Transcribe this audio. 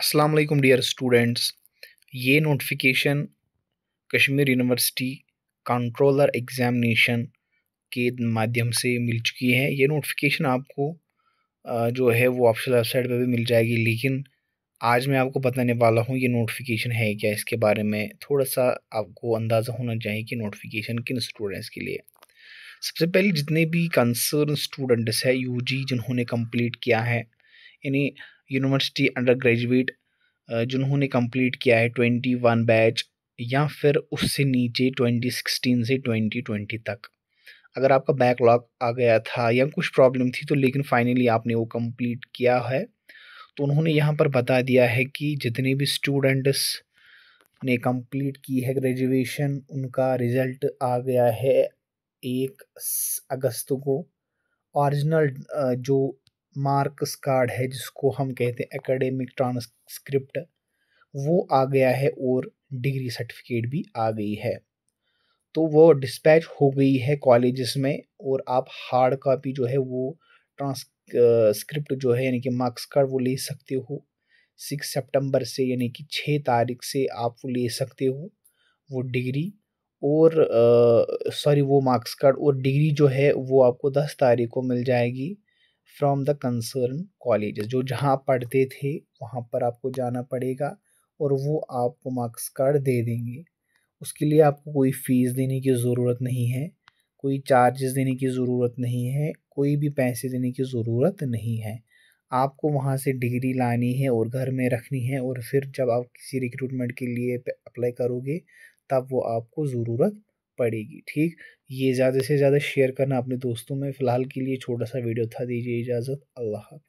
अस्सलाम वालेकुम dear students ये notification Kashmir university controller examination के माध्यम से मिल चुकी है ये नोटिफिकेशन आपको जो है वो ऑफिशियल वेबसाइट पर भी मिल जाएगी लेकिन आज मैं आपको बताने वाला हूँ ये नोटिफिकेशन है क्या इसके बारे में थोड़ा सा आपको अंदाज़ा होना चाहिए कि नोटिफिकेशन किन स्टूडेंट्स के लिए सबसे पहले जितने भी कंसर्न स्टूडेंट्स हैं यूजी जिन्होंने कंप्लीट किया है यानी यूनिवर्सिटी अंडर ग्रेजुएट जिन्होंने कंप्लीट किया है ट्वेंटी वन बैच या फिर उससे नीचे ट्वेंटी सिक्सटीन से ट्वेंटी ट्वेंटी तक अगर आपका बैकलॉग आ गया था या कुछ प्रॉब्लम थी तो लेकिन फाइनली आपने वो कंप्लीट किया है तो उन्होंने यहाँ पर बता दिया है कि जितने भी स्टूडेंट्स ने कंप्लीट की है ग्रेजुएशन उनका रिज़ल्ट आ गया है एक अगस्त को ओरिजिनल जो मार्क्स कार्ड है जिसको हम कहते हैं एकेडमिक ट्रांसक्रिप्ट वो आ गया है और डिग्री सर्टिफिकेट भी आ गई है तो वो डिस्पैच हो गई है कॉलेजेस में और आप हार्ड कापी जो है वो ट्रांसक्रिप्ट जो है यानी कि मार्क्स कार्ड वो ले सकते हो सिक्स सितंबर से यानी कि छः तारीख से आप वो ले सकते हो वो डिग्री और सॉरी वो मार्क्स कार्ड और डिग्री जो है वो आपको दस तारीख को मिल जाएगी फ्रॉम द कंसर्न कॉलेज जो जहाँ पढ़ते थे वहाँ पर आपको जाना पड़ेगा और वो आपको मार्क्स कार्ड दे देंगे उसके लिए आपको कोई फ़ीस देने की ज़रूरत नहीं है कोई चार्जेस देने की ज़रूरत नहीं है कोई भी पैसे देने की ज़रूरत नहीं है आपको वहाँ से डिग्री लानी है और घर में रखनी है और फिर जब आप किसी रिक्रूटमेंट के लिए अप्लाई करोगे तब वो आपको ज़रूरत पड़ेगी ठीक ये ज़्यादा से ज़्यादा शेयर करना अपने दोस्तों में फ़िलहाल के लिए छोटा सा वीडियो था दीजिए इजाज़त अल्लाह हाफ़